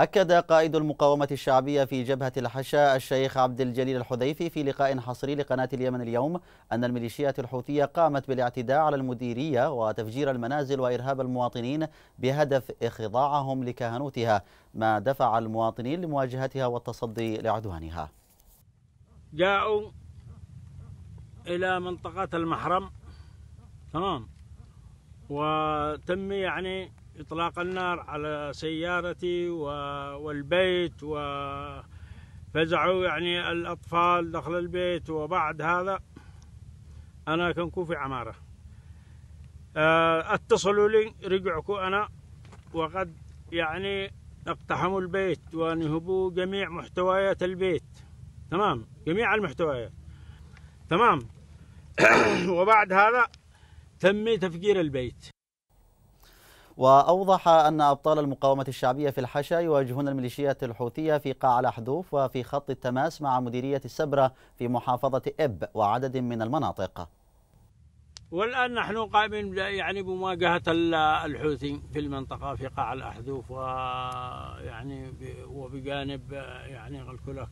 أكد قائد المقاومة الشعبية في جبهة الحشا الشيخ عبد الجليل الحذيفي في لقاء حصري لقناة اليمن اليوم أن الميليشيات الحوثية قامت بالاعتداء على المديرية وتفجير المنازل وإرهاب المواطنين بهدف إخضاعهم لكهنوتها ما دفع المواطنين لمواجهتها والتصدي لعدوانها جاءوا إلى منطقة المحرم تمام وتم يعني إطلاق النار على سيارتي والبيت وفزعوا يعني الأطفال داخل البيت وبعد هذا أنا كنكون في عمارة آه، اتصلوا لي رجعوا أنا وقد يعني اقتحموا البيت ونهبوا جميع محتويات البيت تمام جميع المحتويات تمام وبعد هذا تم تفجير البيت وأوضح أن أبطال المقاومة الشعبية في الحشا يواجهون الميليشيات الحوثية في قاع الأحدوف وفي خط التماس مع مديرية السبرة في محافظة إب وعدد من المناطق والآن نحن قائمين يعني بمواجهة الحوثي في المنطقة في قاع الأحذوف ويعني وبجانب يعني الكلك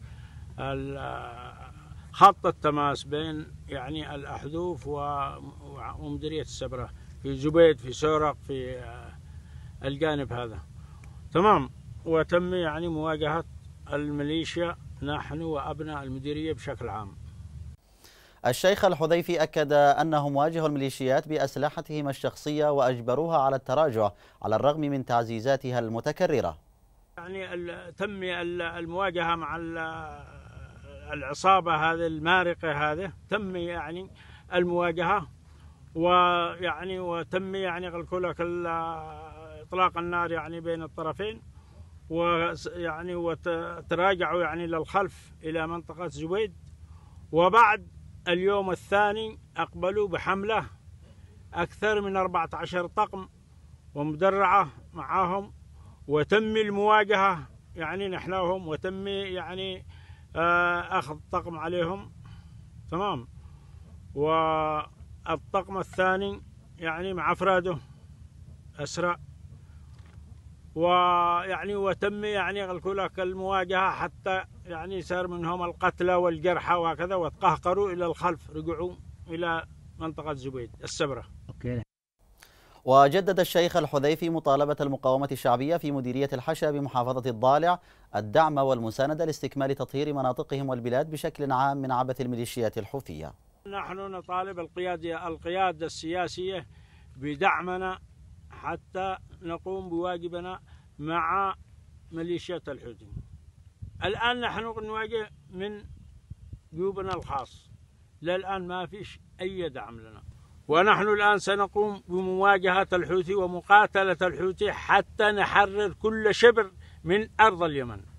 خط التماس بين يعني الأحذوف ومديرية السبرة في زبيد في سورق في آه، الجانب هذا تمام وتم يعني مواجهة الميليشيا نحن وأبناء المديرية بشكل عام الشيخ الحذيفي أكد أنهم واجهوا الميليشيات بأسلحتهم الشخصية وأجبروها على التراجع على الرغم من تعزيزاتها المتكررة يعني تم المواجهة مع آه، العصابة هذه المارقة هذه تم يعني المواجهة ويعني وتم يعني غلق اطلاق النار يعني بين الطرفين ويعني وتراجعوا يعني للخلف الى منطقه زبيد وبعد اليوم الثاني اقبلوا بحمله اكثر من 14 طقم ومدرعه معاهم وتم المواجهه يعني نحناهم وتم يعني آه، اخذ طقم عليهم تمام و الطقم الثاني يعني مع أفراده أسرع ويعني وتم يعني لك المواجهة حتى يعني صار منهم القتلى والجرحى وهكذا وتقهقروا إلى الخلف رجعوا إلى منطقة زبيد السبرة أوكي. وجدد الشيخ الحذيفي مطالبة المقاومة الشعبية في مديرية الحشا بمحافظة الضالع الدعم والمساندة لاستكمال تطهير مناطقهم والبلاد بشكل عام من عبث الميليشيات الحوثية نحن نطالب القيادة القيادة السياسية بدعمنا حتى نقوم بواجبنا مع ميليشيات الحوثي الآن نحن نواجه من جيوبنا الخاص للآن ما فيش أي دعم لنا ونحن الآن سنقوم بمواجهة الحوثي ومقاتلة الحوثي حتى نحرر كل شبر من أرض اليمن